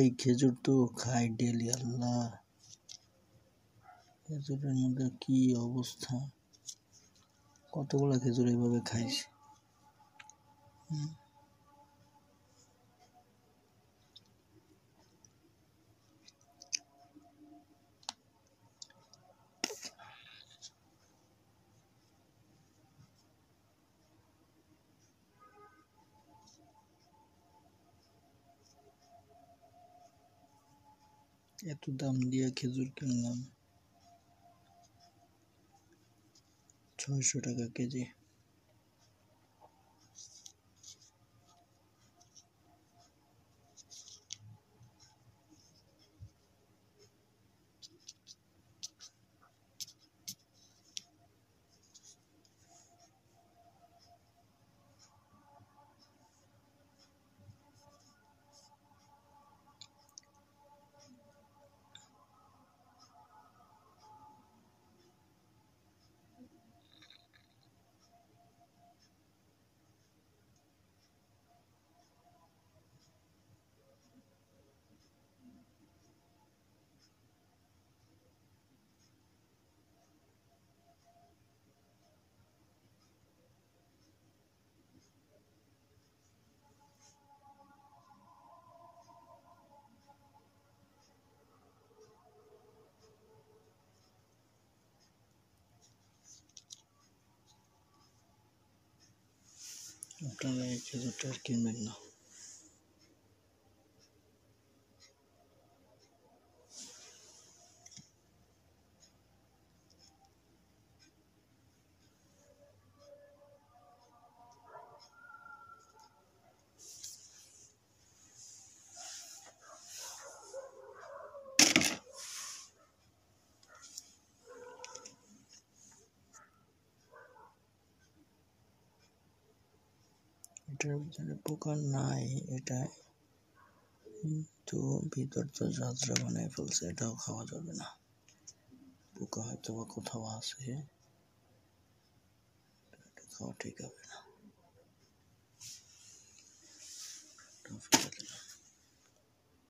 এই খেজুর তো খাই ডেলি আল্লাহ খেজুরের মধ্যে কি অবস্থা কতগুলো খেজুর এইভাবে খাইছে হুম এত দাম দিয়ে খেজুর কিনলাম ছয়শো টাকা কেজি ബ്രിട്ടനിലെ എഴുത്തുകാർക്ക് ഇന്ന് ওটা বোকান নাই এটা তো ভিদর্জ যাত্রা বানাই ফুল সেটও খাওয়া যাবে না বোকা হতবা কোথাও আছে দেখো ঠিক আছে না